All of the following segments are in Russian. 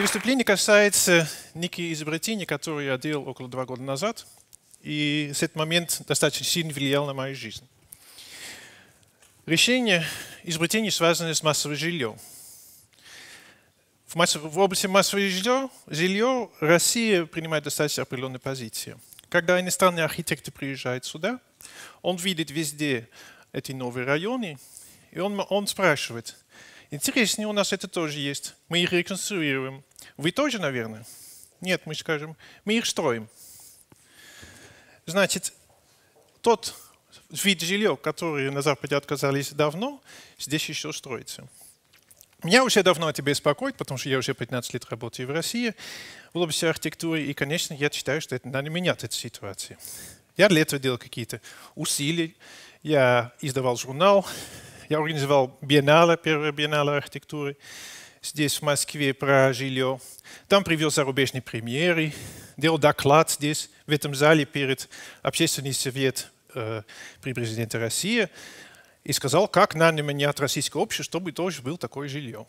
Мое выступление касается некие изобретения, которые я делал около два года назад, и с этот момент достаточно сильно влиял на мою жизнь. Решение изобретений связано с массовым жильем. В, массов... в области массового жилья, жилья Россия принимает достаточно определенные позиции. Когда иностранные архитекты приезжают сюда, он видит везде эти новые районы, и он, он спрашивает – Интереснее у нас это тоже есть. Мы их реконструируем. Вы тоже, наверное? Нет, мы скажем, мы их строим. Значит, тот вид жилья, который на Западе отказались давно, здесь еще строится. Меня уже давно это беспокоит, потому что я уже 15 лет работаю в России, в области архитектуры, и, конечно, я считаю, что это надо менять эту ситуацию. Я для этого делал какие-то усилия, я издавал журнал, я организовал биеннале, первое биеннале архитектуры здесь, в Москве, про жилье. Там привез зарубежные премьеры, делал доклад здесь, в этом зале, перед Общественный совет э, при президенте России и сказал, как надо менять российское общество, чтобы тоже был такое жилье.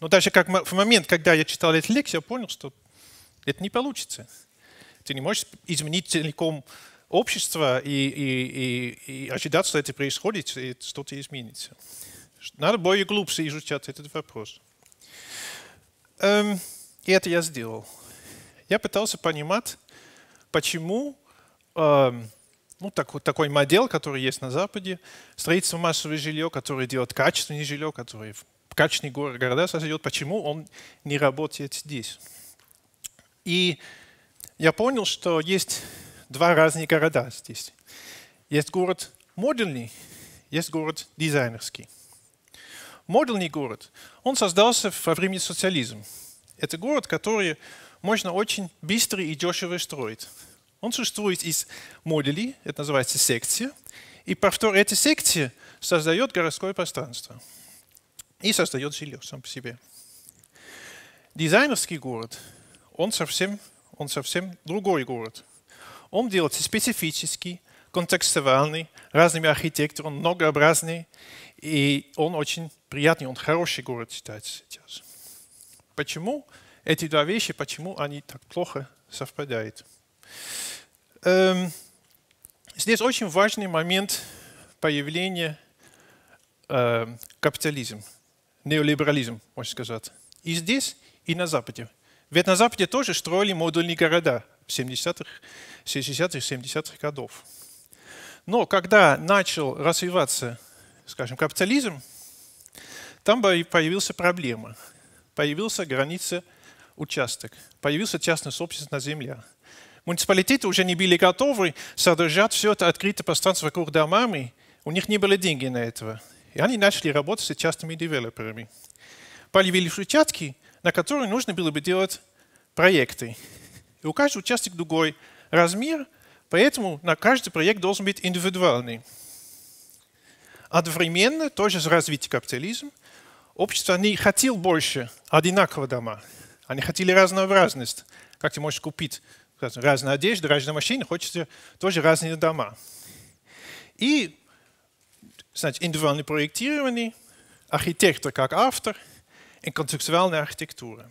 Но даже как в момент, когда я читал эту лекцию, я понял, что это не получится. Ты не можешь изменить целиком общество и, и, и, и ожидать, что это происходит, и что-то изменится. Надо более глубже изучать этот вопрос. Эм, и это я сделал. Я пытался понимать, почему эм, ну, такой, такой модель, который есть на Западе, строительство массового жилья, которое делает качественное жилье, которое в качественные города создает, почему он не работает здесь. И я понял, что есть два разных города здесь. Есть город модульный, есть город дизайнерский. Модульный город, он создался во время социализма. Это город, который можно очень быстро и дешево строить. Он существует из модулей, это называется секция, и повтор этой секции создает городское пространство и создает жилье сам по себе. Дизайнерский город, он совсем, он совсем другой город. Он делает специфический, контекстуальный, разными архитекторами, многообразный. И он очень приятный, он хороший город считается сейчас. Почему эти два вещи, почему они так плохо совпадают? Эм, здесь очень важный момент появления э, капитализм, неолиберализм, можно сказать. И здесь, и на Западе. Ведь на Западе тоже строили модульные города – 70-х, 60-х, 70-х годов. Но когда начал развиваться, скажем, капитализм, там появилась проблема. Появился граница участок, появился частная собственность на земле. Муниципалитеты уже не были готовы содержать все это открытое пространство вокруг домами, у них не было денег на это. И они начали работать с частными девелоперами. Появились участки, на которые нужно было бы делать проекты. И у каждого участника другой размер, поэтому на каждый проект должен быть индивидуальный. Одновременно, тоже с развитием капитализма, общество не хотел больше одинаково дома. Они хотели разнообразность. Как ты можешь купить разную одежду, разные машины, хочется тоже разные дома. И значит, индивидуальный проектирование, архитектор как автор и концептуальная архитектура.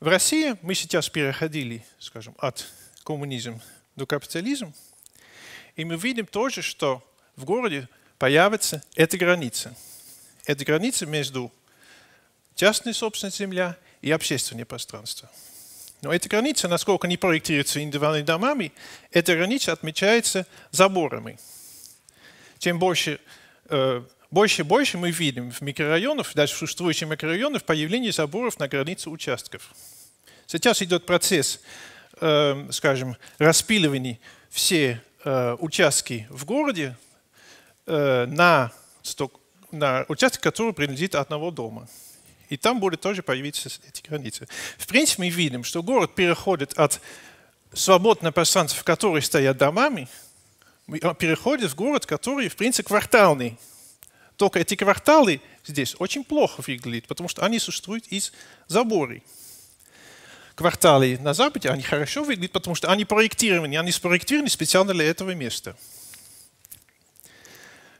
В России мы сейчас переходили, скажем, от коммунизма до капитализма, и мы видим тоже, что в городе появится эта граница. Это граница между частной собственностью земля и общественное пространство. Но эта граница, насколько не проектируется индивидуальными домами, эта граница отмечается заборами. Чем больше, э, больше и больше мы видим в микрорайонах, даже в существующих микрорайонах, появление заборов на границе участков. Сейчас идет процесс, эм, скажем, распиливания все э, участки в городе э, на, на участок, который принадлежит одного дома. И там будет тоже появиться эти границы. В принципе, мы видим, что город переходит от свободного пространства, в котором стоят домами, а, переходит в город, который, в принципе, кварталный. Только эти кварталы здесь очень плохо выглядят, потому что они существуют из заборей квартале на Западе, они хорошо выглядят, потому что они проектированы, они спроектированы специально для этого места.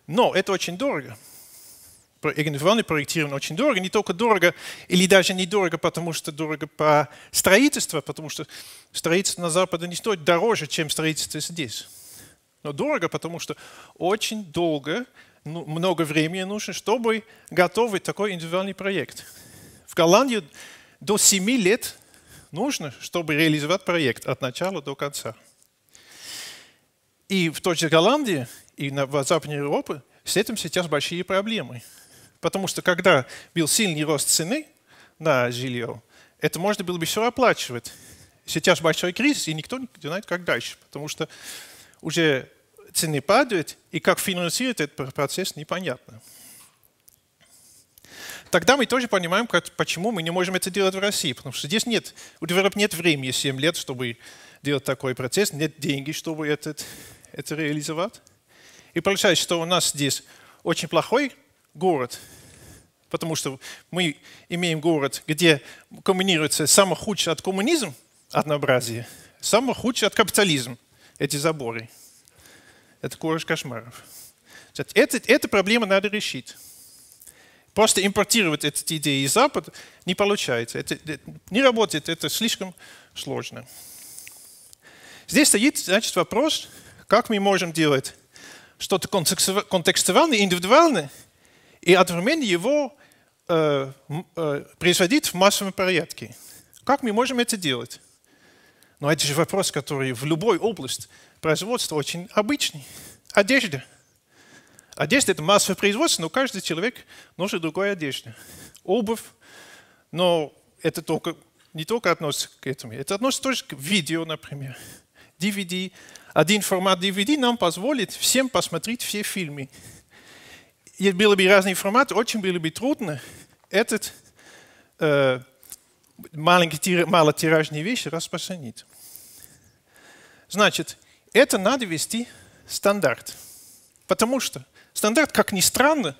Но это очень дорого. Игнорирование проектировано очень дорого. Не только дорого, или даже недорого, потому что дорого по строительству, потому что строительство на Западе не стоит дороже, чем строительство здесь. Но дорого, потому что очень долго, ну, много времени нужно, чтобы готовить такой индивидуальный проект. В Голландии до 7 лет нужно, чтобы реализовать проект от начала до конца. И в той же Голландии, и на Западной Европе с этим сейчас большие проблемы. Потому что когда был сильный рост цены на жилье, это можно было бы все оплачивать. Сейчас большой кризис, и никто не знает, как дальше. Потому что уже цены падают, и как финансировать этот процесс, непонятно тогда мы тоже понимаем, как, почему мы не можем это делать в России, потому что здесь нет, у Европы нет времени 7 лет, чтобы делать такой процесс, нет денег, чтобы этот, это реализовать. И получается, что у нас здесь очень плохой город, потому что мы имеем город, где комбинируется самое худшее от коммунизм — однообразие, самое худшее от капитализм — эти заборы. Это корж кошмаров. Это, это проблема надо решить. Просто импортировать эти идеи из Запада не получается. Это э, не работает, это слишком сложно. Здесь стоит значит, вопрос, как мы можем делать что-то контекстуальное, индивидуальное и одновременно его э, э, производить в массовом порядке. Как мы можем это делать? Но это же вопрос, который в любой области производства очень обычный. Одежда – Одежда – это массовое производство, но каждый человек носит другой одежду. Обувь, но это только, не только относится к этому, это относится тоже к видео, например. DVD. Один формат DVD нам позволит всем посмотреть все фильмы. И было бы разные форматы, очень было бы трудно этот э, маленький, малотиражный вещь распространить. Значит, это надо вести стандарт. Потому что Стандарт, как ни странно,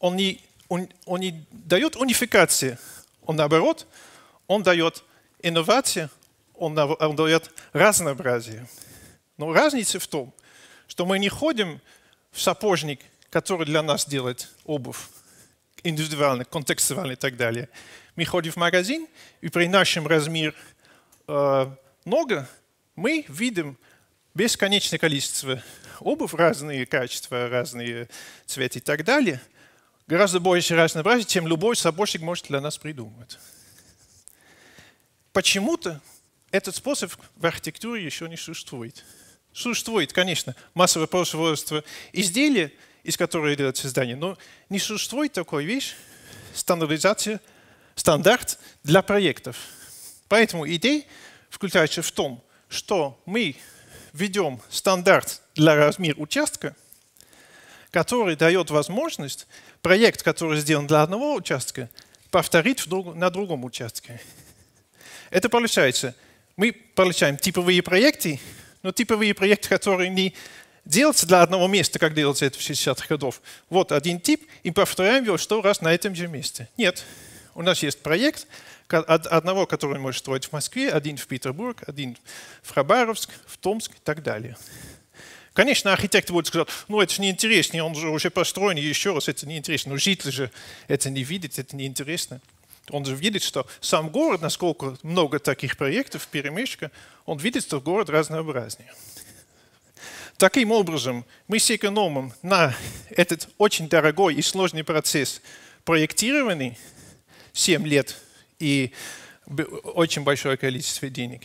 он не, он, он не дает унификации, он наоборот, он дает инновации, он, он дает разнообразие. Но разница в том, что мы не ходим в сапожник, который для нас делает обувь, индивидуально, контекстуально и так далее. Мы ходим в магазин, и при нашем размере э, нога мы видим бесконечное количество обувь, разные качества, разные цветы и так далее, гораздо больше разнообразия, чем любой соборщик может для нас придумать. Почему-то этот способ в архитектуре еще не существует. Существует, конечно, массовое производство изделия, из которых делается здание, но не существует такой вещь, стандартизация, стандарт для проектов. Поэтому идея включается в том, что мы введем стандарт для размера участка, который дает возможность проект, который сделан для одного участка, повторить на другом участке. Это получается, мы получаем типовые проекты, но типовые проекты, которые не делаются для одного места, как делается это в 60-х годах. Вот один тип, и повторяем его сто раз на этом же месте. Нет, у нас есть проект, одного, который может строить в Москве, один в Петербург, один в Хабаровск, в Томск и так далее. Конечно, архитектор будет сказать, ну это же неинтересно, он же уже построен, еще раз это неинтересно. Но житель же это не видит, это неинтересно. Он же видит, что сам город, насколько много таких проектов, перемешка, он видит, что город разнообразнее. Таким образом, мы сэкономим на этот очень дорогой и сложный процесс проектирования 7 лет и очень большое количество денег.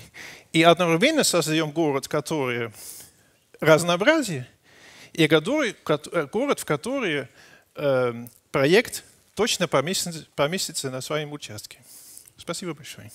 И одновременно создаем город, который разнообразие, и э, город, в который эм, проект точно поместится на своем участке. Спасибо большое.